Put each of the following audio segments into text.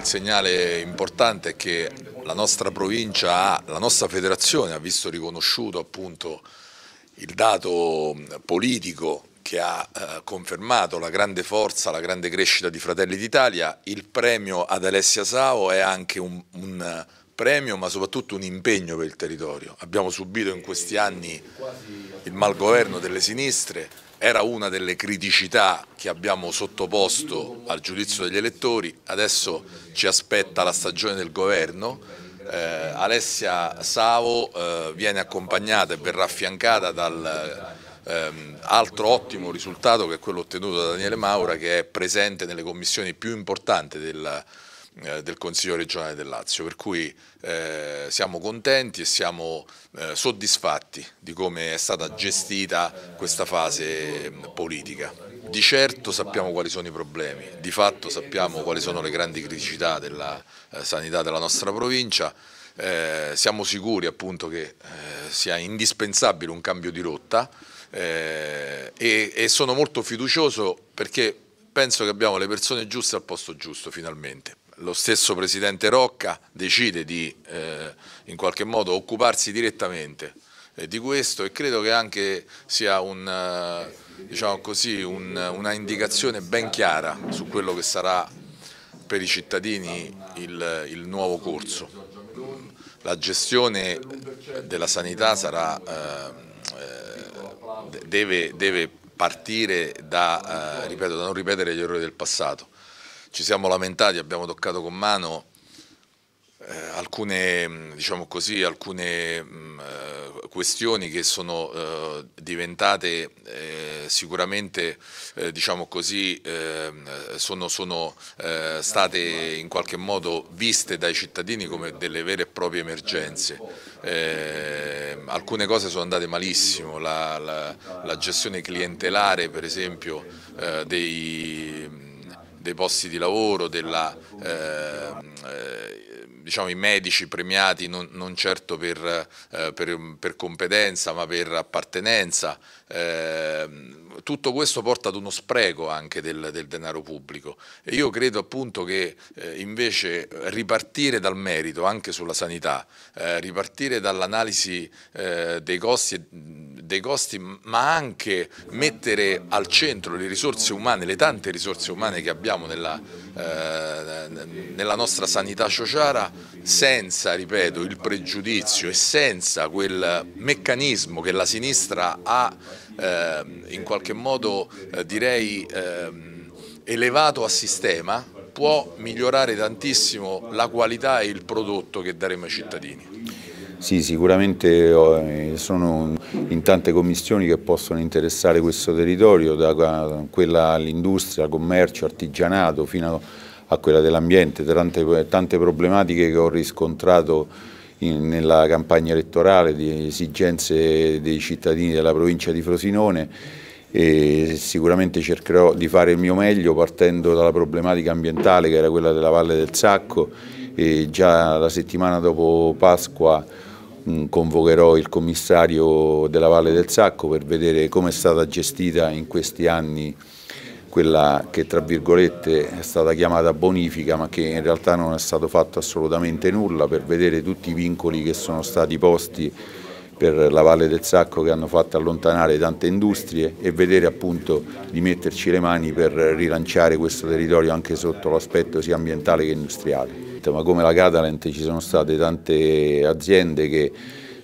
Il segnale importante è che la nostra provincia, la nostra federazione ha visto riconosciuto appunto il dato politico che ha eh, confermato la grande forza, la grande crescita di Fratelli d'Italia. Il premio ad Alessia Sao è anche un, un eh, premio ma soprattutto un impegno per il territorio. Abbiamo subito in questi anni il malgoverno delle sinistre, era una delle criticità che abbiamo sottoposto al giudizio degli elettori, adesso ci aspetta la stagione del governo, eh, Alessia Savo eh, viene accompagnata e verrà affiancata dal ehm, altro ottimo risultato che è quello ottenuto da Daniele Maura che è presente nelle commissioni più importanti del Governo eh, del Consiglio regionale del Lazio, per cui eh, siamo contenti e siamo eh, soddisfatti di come è stata gestita questa fase mm, politica. Di certo sappiamo quali sono i problemi, di fatto sappiamo quali sono le grandi criticità della eh, sanità della nostra provincia, eh, siamo sicuri appunto che sia indispensabile un cambio di rotta e, e sono molto fiducioso perché penso che abbiamo le persone giuste al posto giusto finalmente lo stesso Presidente Rocca decide di eh, in qualche modo occuparsi direttamente eh, di questo e credo che anche sia un, eh, diciamo così, un, una indicazione ben chiara su quello che sarà per i cittadini il, il nuovo corso. La gestione della sanità sarà, eh, eh deve, deve, partire da, eh, ripeto, da non ripetere gli errori del passato ci siamo lamentati, abbiamo toccato con mano eh, alcune, mm, diciamo così, alcune mh, mm, eh, questioni che sono eh, diventate eh, sicuramente, eh, diciamo così, eh, sono, sono state in qualche modo viste dai cittadini come delle vere e proprie emergenze. alcune cose sono andate malissimo, la, la, la gestione clientelare per esempio dei dei posti di lavoro, della, eh, eh, diciamo, i medici premiati non, non certo per, eh, per, per, competenza ma per appartenenza, eh, tutto questo porta ad uno spreco anche del, del denaro pubblico e io credo appunto che eh, invece ripartire dal merito anche sulla sanità, eh, ripartire dall'analisi dei costi dei costi, ma anche mettere al centro le risorse umane, le tante risorse umane che abbiamo nella, eh, nella nostra sanità sociara, senza, ripeto, il pregiudizio e senza quel meccanismo che la sinistra ha eh, in qualche modo, eh, direi, eh, elevato a sistema, può migliorare tantissimo la qualità e il prodotto che daremo ai cittadini. Sì, sicuramente oh, eh, sono in tante commissioni che possono interessare questo territorio, da quella all'industria, commercio, artigianato, fino a quella dell'ambiente, tante, tante problematiche che ho riscontrato nella campagna elettorale di esigenze dei cittadini della provincia di Frosinone e sicuramente cercherò di fare il mio meglio partendo dalla problematica ambientale che era quella della Valle del Sacco e già la settimana dopo Pasqua Mm, convocherò il commissario della Valle del Sacco per vedere come è stata gestita in questi anni quella che tra virgolette è stata chiamata bonifica ma che in realtà non è stato fatto assolutamente nulla per vedere tutti i vincoli che sono stati posti per la Valle del Sacco che hanno fatto allontanare tante industrie e vedere appunto di metterci le mani per rilanciare questo territorio anche sotto l'aspetto sia ambientale che industriale detto, ma come la Catalent ci sono state tante aziende che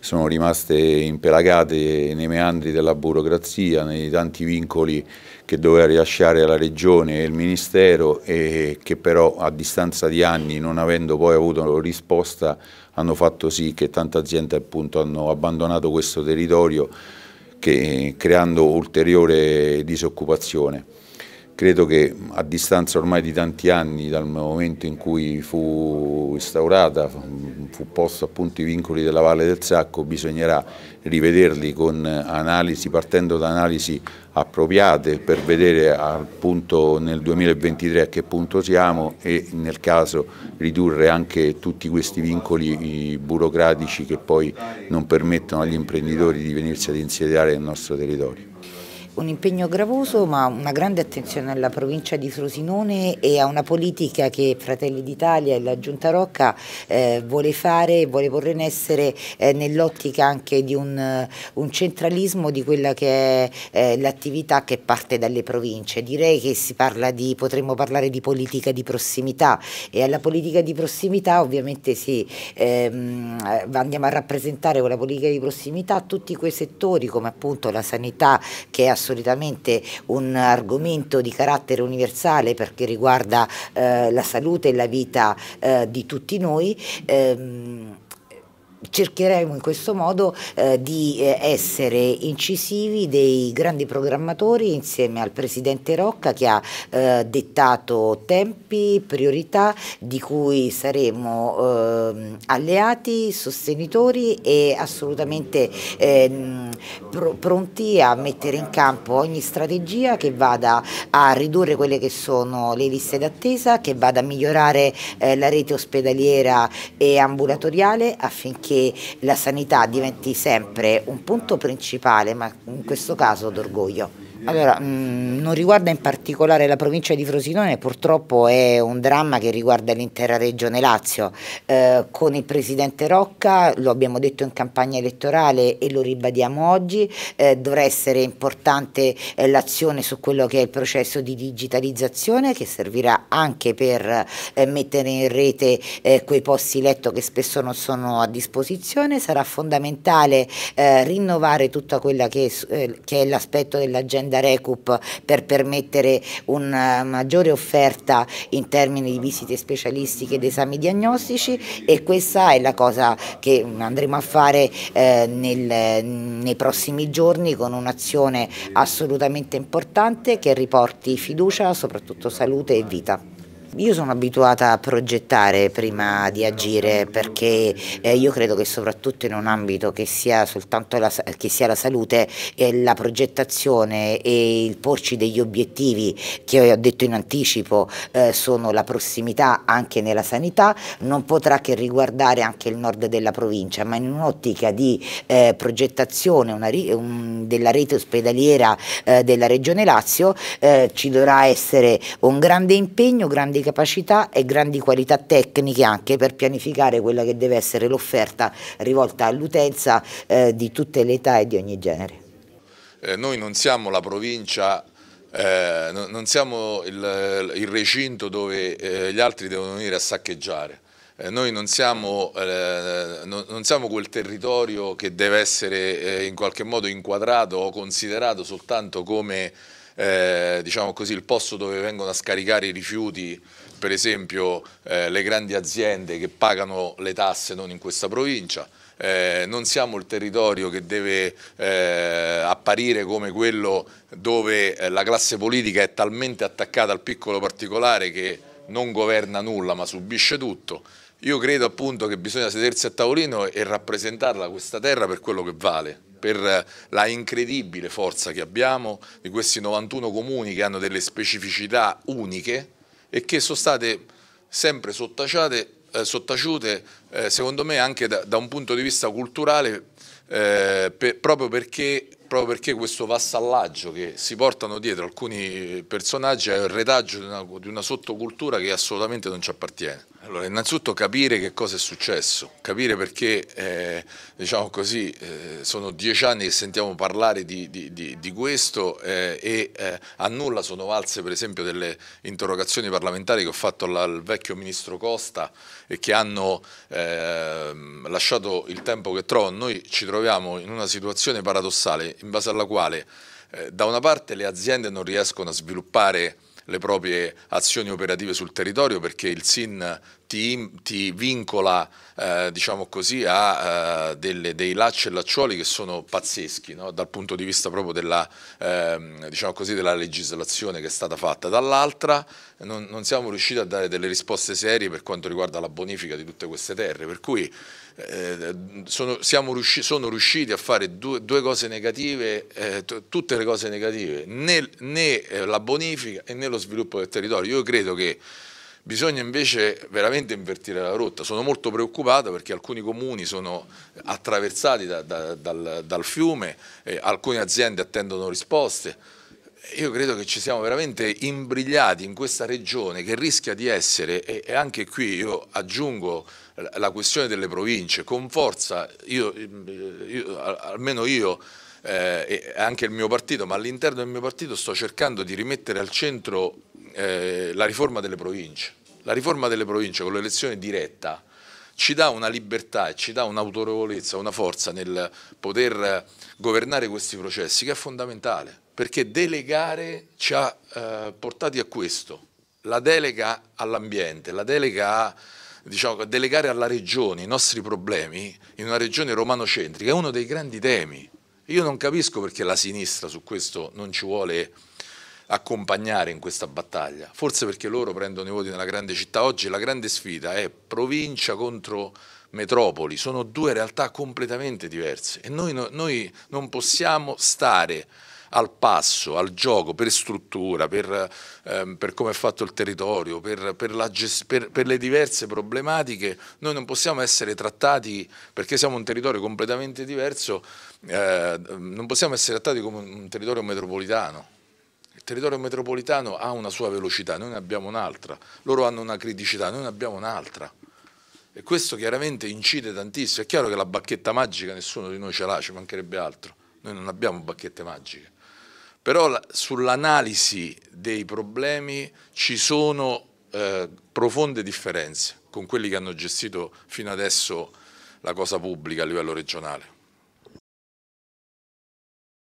sono rimaste impelagate nei meandri della burocrazia, nei tanti vincoli che doveva rilasciare la Regione e il Ministero e che però a distanza di anni, non avendo poi avuto risposta, hanno fatto sì che tante aziende appunto hanno abbandonato questo territorio che, creando ulteriore disoccupazione. Credo che a distanza ormai di tanti anni dal momento in cui fu instaurata, fu posto appunto i vincoli della Valle del Sacco, bisognerà rivederli con analisi, partendo da analisi appropriate per vedere appunto nel 2023 a che punto siamo e nel caso ridurre anche tutti questi vincoli burocratici che poi non permettono agli imprenditori di venirsi ad insediare nel nostro territorio. Un impegno gravoso ma una grande attenzione alla provincia di Frosinone e a una politica che Fratelli d'Italia e la Giunta Rocca eh, vuole fare e vuole porre in essere eh, nell'ottica anche di un, eh, un, centralismo di quella che è eh, l'attività che parte dalle province. Direi che si parla di, potremmo parlare di politica di prossimità e alla politica di prossimità ovviamente sì, ehm, eh, andiamo a rappresentare con la politica di prossimità tutti quei settori come appunto la sanità che è assolutamente solitamente un argomento di carattere universale perché riguarda eh, la salute e la vita eh, di tutti noi. Ehm, cercheremo in questo modo eh, di eh, essere incisivi dei grandi programmatori insieme al Presidente Rocca che ha eh, dettato tempi, priorità di cui saremo eh, alleati, sostenitori e assolutamente ehm, pr pronti a mettere in campo ogni strategia che vada a ridurre quelle che sono le liste d'attesa, che vada a migliorare eh, la rete ospedaliera e ambulatoriale affinché la sanità diventi sempre un punto principale, ma in questo caso d'orgoglio. Allora, mh, mm, non riguarda in particolare la provincia di Frosinone, purtroppo è un dramma che riguarda l'intera regione Lazio. Eh, con il presidente Rocca, lo abbiamo detto in campagna elettorale e lo ribadiamo oggi, eh, dovrà essere importante eh, l'azione su quello che è il processo di digitalizzazione che servirà anche per eh, mettere in rete eh, quei posti letto che spesso non sono a disposizione. Sarà fondamentale eh, rinnovare tutta quella che, che è l'aspetto dell'agenda da Recup per permettere una eh, maggiore offerta in termini di visite specialistiche ed esami diagnostici e questa è la cosa che andremo a fare eh, nel, nei prossimi giorni con un'azione assolutamente importante che riporti fiducia, soprattutto salute e vita. Io sono abituata a progettare prima di agire perché eh, io credo che soprattutto in un ambito che sia soltanto la, sia la salute eh, la progettazione e il porci degli obiettivi che ho detto in anticipo eh, sono la prossimità anche nella sanità non potrà che riguardare anche il nord della provincia ma in un'ottica di progettazione una, un, della rete ospedaliera della regione Lazio ci dovrà essere un grande impegno, grande capacità e grandi qualità tecniche anche per pianificare quella che deve essere l'offerta rivolta all'utenza eh, di tutte le età e di ogni genere. Eh, noi non siamo la provincia eh, non siamo il, il recinto dove eh, gli altri devono venire a saccheggiare. Eh, noi non siamo, eh, non, non siamo, quel territorio che deve essere eh, in qualche modo inquadrato o considerato soltanto come eh, diciamo così, il posto dove vengono a scaricare i rifiuti per esempio eh, le grandi aziende che pagano le tasse non in questa provincia, eh, non siamo il territorio che deve eh, apparire come quello dove eh, la classe politica è talmente attaccata al piccolo particolare che non governa nulla ma subisce tutto. Io credo appunto che bisogna sedersi a tavolino e rappresentarla questa terra per quello che vale per eh, la incredibile forza che abbiamo di questi 91 comuni che hanno delle specificità uniche e che sono state sempre sottaciate, eh, sottaciute eh, secondo me anche da, da, un punto di vista culturale eh, per, proprio, perché, proprio, perché, questo vassallaggio che si portano dietro alcuni personaggi è il retaggio di una, di una sottocultura che assolutamente non ci appartiene. Allora, innanzitutto capire che cosa è successo, capire perché, eh, diciamo così, eh, sono dieci anni che sentiamo parlare di, di, di, di questo eh, e eh, a nulla sono valse per esempio delle interrogazioni parlamentari che ho fatto alla, al vecchio ministro Costa e che hanno ehm, lasciato il tempo che trovo. Noi ci troviamo in una situazione paradossale in base alla quale eh, da una parte le aziende non riescono a sviluppare le proprie azioni operative sul territorio perché il SIN ti, ti vincola eh, diciamo così, a eh, delle, dei lacci e lacciuoli che sono pazzeschi no? dal punto di vista proprio della, ehm, diciamo così, della, legislazione che è stata fatta. Dall'altra non, non, siamo riusciti a dare delle risposte serie per quanto riguarda la bonifica di tutte queste terre, per cui eh, sono, riusci, sono, riusciti a fare due, due cose negative, eh, tutte le cose negative, né, né eh, la bonifica e né lo sviluppo del territorio. Io credo che Bisogna invece veramente invertire la rotta, sono molto preoccupato perché alcuni comuni sono attraversati da, da, dal, dal, fiume, eh, alcune aziende attendono risposte, io credo che ci siamo veramente imbrigliati in questa regione che rischia di essere, e anche qui io aggiungo la questione delle province, con forza, io, io, almeno io eh, e anche il mio partito, ma all'interno del mio partito sto cercando di rimettere al centro eh, la riforma delle province. La riforma delle province con l'elezione diretta ci dà una libertà e ci dà un'autorevolezza, una forza nel poter governare questi processi che è fondamentale, perché delegare ci ha eh, portati a questo, la delega all'ambiente, la delega a diciamo, delegare alla regione i nostri problemi in una regione romano-centrica è uno dei grandi temi. Io non capisco perché la sinistra su questo non ci vuole accompagnare in questa battaglia, forse perché loro prendono i voti nella grande città. Oggi la grande sfida è provincia contro metropoli, sono due realtà completamente diverse e noi, no, noi non possiamo stare al passo, al gioco, per struttura, per, ehm, per come è fatto il territorio, per, per, la, per, le diverse problematiche, noi non possiamo essere trattati, perché siamo un territorio completamente diverso, eh, non possiamo essere trattati come un territorio metropolitano territorio metropolitano ha una sua velocità, noi ne abbiamo un'altra, loro hanno una criticità, noi ne abbiamo un'altra. E questo chiaramente incide tantissimo. È chiaro che la bacchetta magica nessuno di noi ce l'ha, ci mancherebbe altro. Noi non abbiamo bacchette magiche. Però sull'analisi dei problemi ci sono eh, profonde differenze con quelli che hanno gestito fino adesso la cosa pubblica a livello regionale.